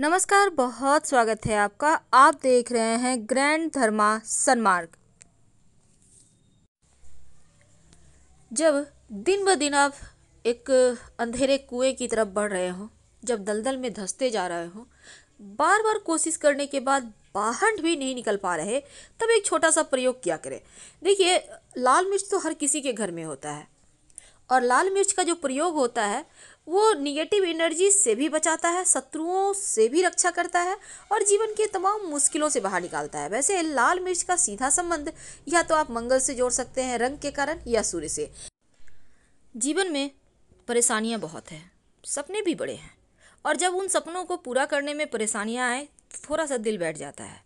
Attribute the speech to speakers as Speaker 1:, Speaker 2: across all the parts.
Speaker 1: नमस्कार बहुत स्वागत है आपका आप देख रहे हैं ग्रैंड धर्मा सनमार्ग जब दिन ब दिन आप एक अंधेरे कुएं की तरफ बढ़ रहे हो जब दलदल में धंसते जा रहे हो बार बार कोशिश करने के बाद बाहर भी नहीं निकल पा रहे तब एक छोटा सा प्रयोग किया करें देखिए लाल मिर्च तो हर किसी के घर में होता है और लाल मिर्च का जो प्रयोग होता है वो निगेटिव एनर्जी से भी बचाता है शत्रुओं से भी रक्षा करता है और जीवन के तमाम मुश्किलों से बाहर निकालता है वैसे लाल मिर्च का सीधा संबंध या तो आप मंगल से जोड़ सकते हैं रंग के कारण या सूर्य से जीवन में परेशानियाँ बहुत हैं सपने भी बड़े हैं और जब उन सपनों को पूरा करने में परेशानियाँ आए थोड़ा सा दिल बैठ जाता है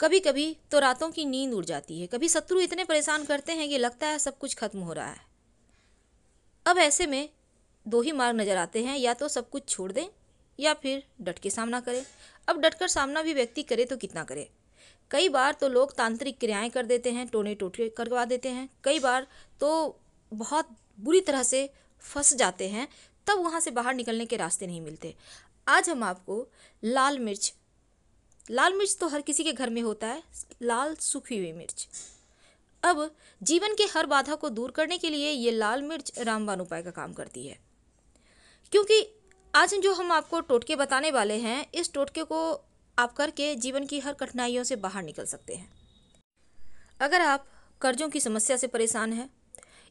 Speaker 1: कभी कभी तो रातों की नींद उड़ जाती है कभी शत्रु इतने परेशान करते हैं कि लगता है सब कुछ खत्म हो रहा है अब ऐसे में दो ही मार्ग नज़र आते हैं या तो सब कुछ छोड़ दें या फिर डट के सामना करें अब डटकर सामना भी व्यक्ति करे तो कितना करे कई बार तो लोग तांत्रिक क्रियाएं कर देते हैं टोने टोटे करवा देते हैं कई बार तो बहुत बुरी तरह से फंस जाते हैं तब वहाँ से बाहर निकलने के रास्ते नहीं मिलते आज हम आपको लाल मिर्च लाल मिर्च तो हर किसी के घर में होता है लाल सूखी हुई मिर्च अब जीवन के हर बाधा को दूर करने के लिए ये लाल मिर्च रामबान उपाय का काम करती है क्योंकि आज जो हम आपको टोटके बताने वाले हैं इस टोटके को आप करके जीवन की हर कठिनाइयों से बाहर निकल सकते हैं अगर आप कर्जों की समस्या से परेशान हैं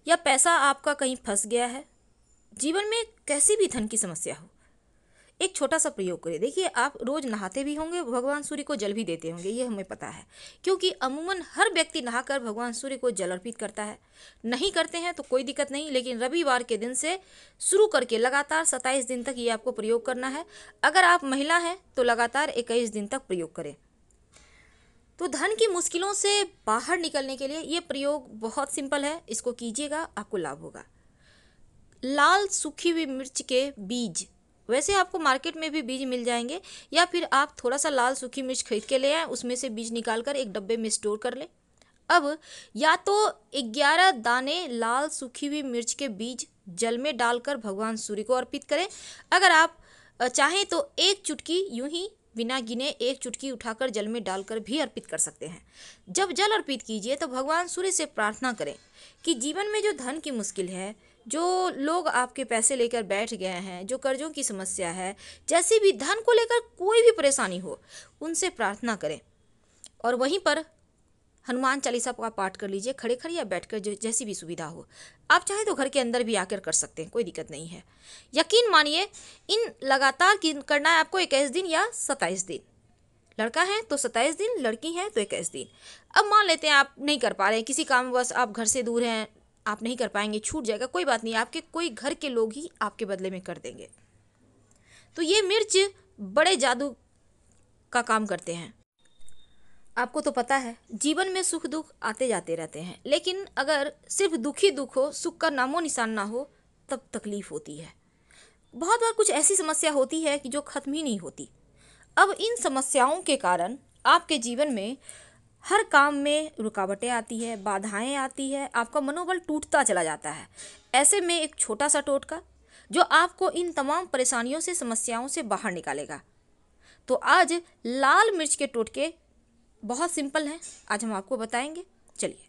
Speaker 1: या पैसा आपका कहीं फंस गया है जीवन में कैसी भी धन की समस्या हो एक छोटा सा प्रयोग करें देखिए आप रोज़ नहाते भी होंगे भगवान सूर्य को जल भी देते होंगे ये हमें पता है क्योंकि अमूमन हर व्यक्ति नहाकर भगवान सूर्य को जल अर्पित करता है नहीं करते हैं तो कोई दिक्कत नहीं लेकिन रविवार के दिन से शुरू करके लगातार सत्ताईस दिन तक ये आपको प्रयोग करना है अगर आप महिला हैं तो लगातार इक्कीस दिन तक प्रयोग करें तो धन की मुश्किलों से बाहर निकलने के लिए ये प्रयोग बहुत सिंपल है इसको कीजिएगा आपको लाभ होगा लाल सूखी हुई मिर्च के बीज वैसे आपको मार्केट में भी बीज मिल जाएंगे या फिर आप थोड़ा सा लाल सूखी मिर्च खरीद के ले आएँ उसमें से बीज निकाल कर एक डब्बे में स्टोर कर लें अब या तो ग्यारह दाने लाल सूखी हुई मिर्च के बीज जल में डालकर भगवान सूर्य को अर्पित करें अगर आप चाहें तो एक चुटकी यूं ही बिना गिने एक चुटकी उठाकर जल में डालकर भी अर्पित कर सकते हैं जब जल अर्पित कीजिए तो भगवान सूर्य से प्रार्थना करें कि जीवन में जो धन की मुश्किल है जो लोग आपके पैसे लेकर बैठ गए हैं जो कर्जों की समस्या है जैसी भी धन को लेकर कोई भी परेशानी हो उनसे प्रार्थना करें और वहीं पर हनुमान चालीसा का पाठ कर लीजिए खड़े खड़े या बैठकर जैसी भी सुविधा हो आप चाहे तो घर के अंदर भी आकर कर सकते हैं कोई दिक्कत नहीं है यकीन मानिए इन लगातार करना है आपको इक्कीस दिन या सत्ताईस दिन लड़का है तो सत्ताईस दिन लड़की है तो इक्कीस दिन अब मान लेते हैं आप नहीं कर पा रहे हैं किसी बस आप घर से दूर हैं आप नहीं कर पाएंगे छूट जाएगा कोई बात नहीं आपके कोई घर के लोग ही आपके बदले में कर देंगे तो ये मिर्च बड़े जादू का काम करते हैं आपको तो पता है जीवन में सुख दुख आते जाते रहते हैं लेकिन अगर सिर्फ दुखी दुख हो सुख का नामो निशान ना हो तब तकलीफ होती है बहुत बार कुछ ऐसी समस्या होती है कि जो खत्म ही नहीं होती अब इन समस्याओं के कारण आपके जीवन में हर काम में रुकावटें आती है बाधाएं आती है आपका मनोबल टूटता चला जाता है ऐसे में एक छोटा सा टोटका जो आपको इन तमाम परेशानियों से समस्याओं से बाहर निकालेगा तो आज लाल मिर्च के टोटके बहुत सिंपल हैं आज हम आपको बताएंगे चलिए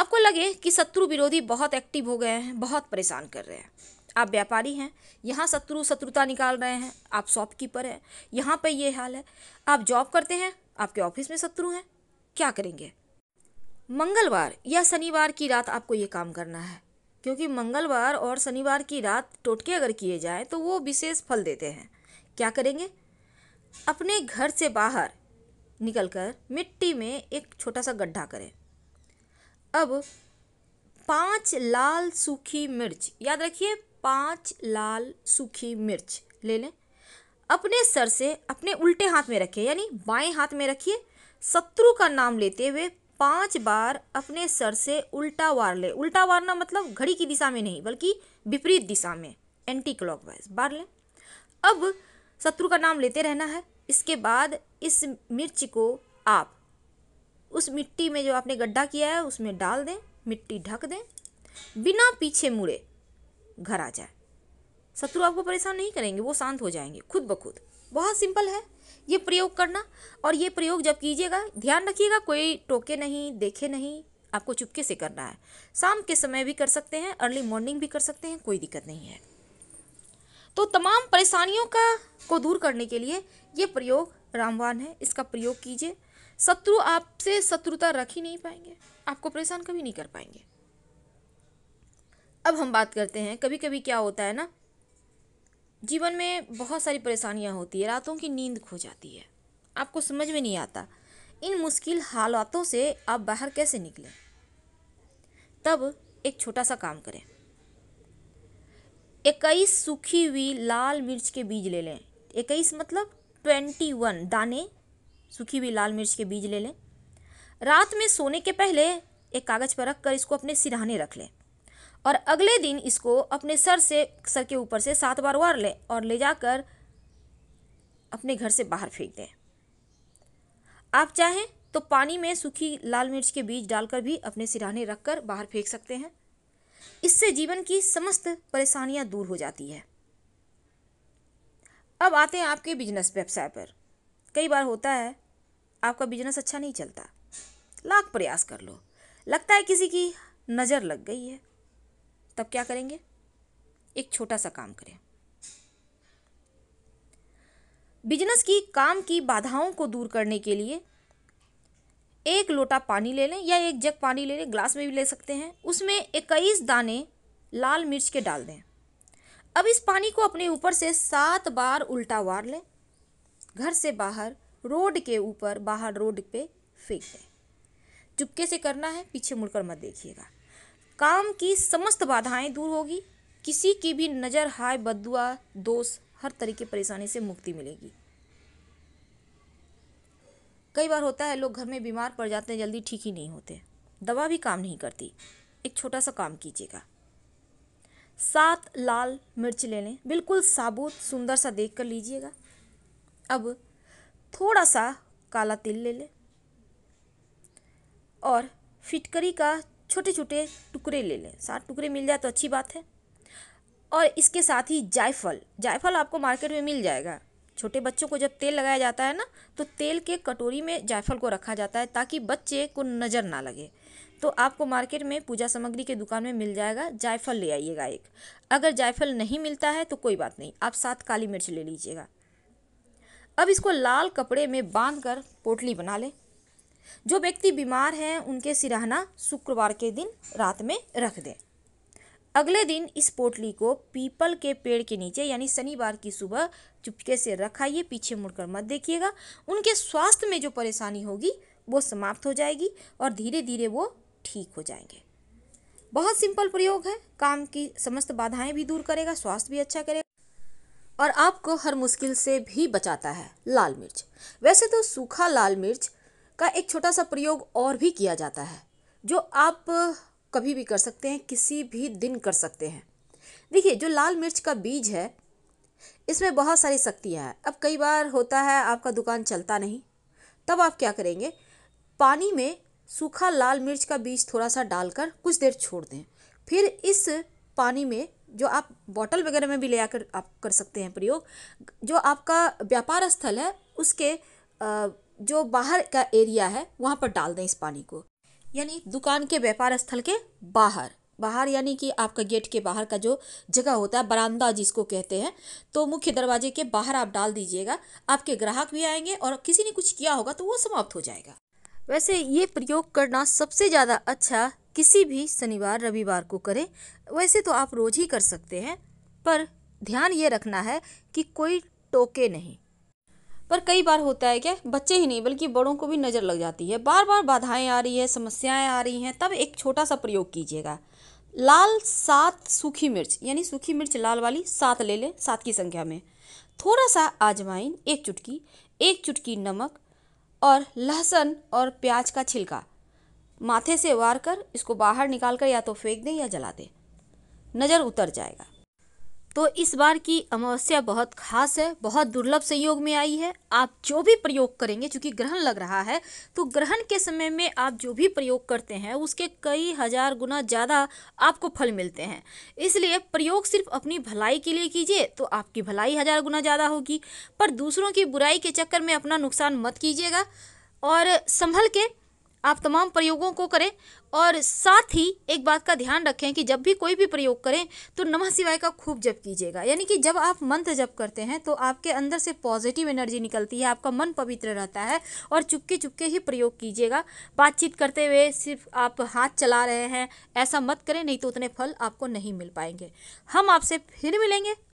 Speaker 1: आपको लगे कि शत्रु विरोधी बहुत एक्टिव हो गए हैं बहुत परेशान कर रहे हैं आप व्यापारी हैं यहाँ शत्रु शत्रुता निकाल रहे हैं आप शॉपकीपर हैं यहाँ पर ये हाल है आप जॉब करते हैं आपके ऑफिस में शत्रु हैं क्या करेंगे मंगलवार या शनिवार की रात आपको ये काम करना है क्योंकि मंगलवार और शनिवार की रात टोटके अगर किए जाएं तो वो विशेष फल देते हैं क्या करेंगे अपने घर से बाहर निकलकर मिट्टी में एक छोटा सा गड्ढा करें अब पांच लाल सूखी मिर्च याद रखिए पांच लाल सूखी मिर्च ले लें अपने सर से अपने उल्टे हाथ में रखिए यानी बाएं हाथ में रखिए शत्रु का नाम लेते हुए पांच बार अपने सर से उल्टा वार ले उल्टा वारना मतलब घड़ी की दिशा में नहीं बल्कि विपरीत दिशा में एंटी क्लॉकवाइज बार लें अब शत्रु का नाम लेते रहना है इसके बाद इस मिर्च को आप उस मिट्टी में जो आपने गड्ढा किया है उसमें डाल दें मिट्टी ढक दें बिना पीछे मुड़े घर आ जाए शत्रु आपको परेशान नहीं करेंगे वो शांत हो जाएंगे खुद ब खुद बहुत सिंपल है ये प्रयोग करना और ये प्रयोग जब कीजिएगा ध्यान रखिएगा कोई टोके नहीं देखे नहीं आपको चुपके से करना है शाम के समय भी कर सकते हैं अर्ली मॉर्निंग भी कर सकते हैं कोई दिक्कत नहीं है तो तमाम परेशानियों का को दूर करने के लिए ये प्रयोग रामवान है इसका प्रयोग कीजिए शत्रु आपसे शत्रुता रख ही नहीं पाएंगे आपको परेशान कभी नहीं कर पाएंगे अब हम बात करते हैं कभी कभी क्या होता है ना जीवन में बहुत सारी परेशानियाँ होती है रातों की नींद खो जाती है आपको समझ में नहीं आता इन मुश्किल हालातों से आप बाहर कैसे निकलें तब एक छोटा सा काम करें इक्कीस सूखी हुई लाल मिर्च के बीज ले लें इक्कीस मतलब ट्वेंटी वन दाने सूखी हुई लाल मिर्च के बीज ले लें रात में सोने के पहले एक कागज़ पर रख कर इसको अपने सिरहाने रख लें और अगले दिन इसको अपने सर से सर के ऊपर से सात बार वार लें और ले जाकर अपने घर से बाहर फेंक दें आप चाहें तो पानी में सूखी लाल मिर्च के बीज डालकर भी अपने रख रखकर बाहर फेंक सकते हैं इससे जीवन की समस्त परेशानियां दूर हो जाती है अब आते हैं आपके बिजनेस व्यवसाय पर कई बार होता है आपका बिजनेस अच्छा नहीं चलता लाख प्रयास कर लो लगता है किसी की नज़र लग गई है तब क्या करेंगे एक छोटा सा काम करें बिजनेस की काम की बाधाओं को दूर करने के लिए एक लोटा पानी ले लें या एक जग पानी ले लें ग्लास में भी ले सकते हैं उसमें इक्कीस दाने लाल मिर्च के डाल दें अब इस पानी को अपने ऊपर से सात बार उल्टा वार लें घर से बाहर रोड के ऊपर बाहर रोड पे फेंक दें चुपके से करना है पीछे मुड़कर मत देखिएगा काम की समस्त बाधाएं दूर होगी किसी की भी नज़र हाय बदुआ दोष हर तरीके परेशानी से मुक्ति मिलेगी कई बार होता है लोग घर में बीमार पड़ जाते हैं जल्दी ठीक ही नहीं होते दवा भी काम नहीं करती एक छोटा सा काम कीजिएगा सात लाल मिर्च ले लें बिल्कुल साबुत सुंदर सा देख कर लीजिएगा अब थोड़ा सा काला तिल ले लें और फिटकरी का छोटे छोटे टुकड़े ले लें सात टुकड़े मिल जाए तो अच्छी बात है और इसके साथ ही जायफल जायफल आपको मार्केट में मिल जाएगा छोटे बच्चों को जब तेल लगाया जाता है ना तो तेल के कटोरी में जायफल को रखा जाता है ताकि बच्चे को नज़र ना लगे तो आपको मार्केट में पूजा सामग्री के दुकान में मिल जाएगा जायफल ले आइएगा एक अगर जायफल नहीं मिलता है तो कोई बात नहीं आप सात काली मिर्च ले लीजिएगा अब इसको लाल कपड़े में बांध कर पोटली बना लें जो व्यक्ति बीमार हैं उनके सिराहना शुक्रवार के दिन रात में रख दें अगले दिन इस पोटली को पीपल के पेड़ के नीचे यानी शनिवार की सुबह चुपके से रखाइए पीछे मुड़कर मत देखिएगा उनके स्वास्थ्य में जो परेशानी होगी वो समाप्त हो जाएगी और धीरे धीरे वो ठीक हो जाएंगे बहुत सिंपल प्रयोग है काम की समस्त बाधाएं भी दूर करेगा स्वास्थ्य भी अच्छा करेगा और आपको हर मुश्किल से भी बचाता है लाल मिर्च वैसे तो सूखा लाल मिर्च का एक छोटा सा प्रयोग और भी किया जाता है जो आप कभी भी कर सकते हैं किसी भी दिन कर सकते हैं देखिए जो लाल मिर्च का बीज है इसमें बहुत सारी शक्तियाँ हैं अब कई बार होता है आपका दुकान चलता नहीं तब आप क्या करेंगे पानी में सूखा लाल मिर्च का बीज थोड़ा सा डालकर कुछ देर छोड़ दें फिर इस पानी में जो आप बॉटल वगैरह में भी ले आकर आप कर सकते हैं प्रयोग जो आपका व्यापार स्थल है उसके आ, जो बाहर का एरिया है वहाँ पर डाल दें इस पानी को यानी दुकान के व्यापार स्थल के बाहर बाहर यानी कि आपका गेट के बाहर का जो जगह होता है बरामदा जिसको कहते हैं तो मुख्य दरवाजे के बाहर आप डाल दीजिएगा आपके ग्राहक भी आएंगे और किसी ने कुछ किया होगा तो वो समाप्त हो जाएगा वैसे ये प्रयोग करना सबसे ज़्यादा अच्छा किसी भी शनिवार रविवार को करें वैसे तो आप रोज़ ही कर सकते हैं पर ध्यान ये रखना है कि कोई टोके नहीं पर कई बार होता है क्या बच्चे ही नहीं बल्कि बड़ों को भी नज़र लग जाती है बार बार बाधाएं आ रही है समस्याएं आ रही हैं तब एक छोटा सा प्रयोग कीजिएगा लाल सात सूखी मिर्च यानी सूखी मिर्च लाल वाली सात ले लें सात की संख्या में थोड़ा सा आजमाइन एक चुटकी एक चुटकी नमक और लहसुन और प्याज का छिलका माथे से वार कर इसको बाहर निकाल कर या तो फेंक दें या जला दें नज़र उतर जाएगा तो इस बार की अमावस्या बहुत खास है बहुत दुर्लभ संयोग में आई है आप जो भी प्रयोग करेंगे चूँकि ग्रहण लग रहा है तो ग्रहण के समय में आप जो भी प्रयोग करते हैं उसके कई हज़ार गुना ज़्यादा आपको फल मिलते हैं इसलिए प्रयोग सिर्फ अपनी भलाई के लिए कीजिए तो आपकी भलाई हज़ार गुना ज़्यादा होगी पर दूसरों की बुराई के चक्कर में अपना नुकसान मत कीजिएगा और संभल के आप तमाम प्रयोगों को करें और साथ ही एक बात का ध्यान रखें कि जब भी कोई भी प्रयोग करें तो नमः शिवाय का खूब जप कीजिएगा यानी कि जब आप मंत्र जप करते हैं तो आपके अंदर से पॉजिटिव एनर्जी निकलती है आपका मन पवित्र रहता है और चुपके चुपके ही प्रयोग कीजिएगा बातचीत करते हुए सिर्फ आप हाथ चला रहे हैं ऐसा मत करें नहीं तो उतने फल आपको नहीं मिल पाएंगे हम आपसे फिर मिलेंगे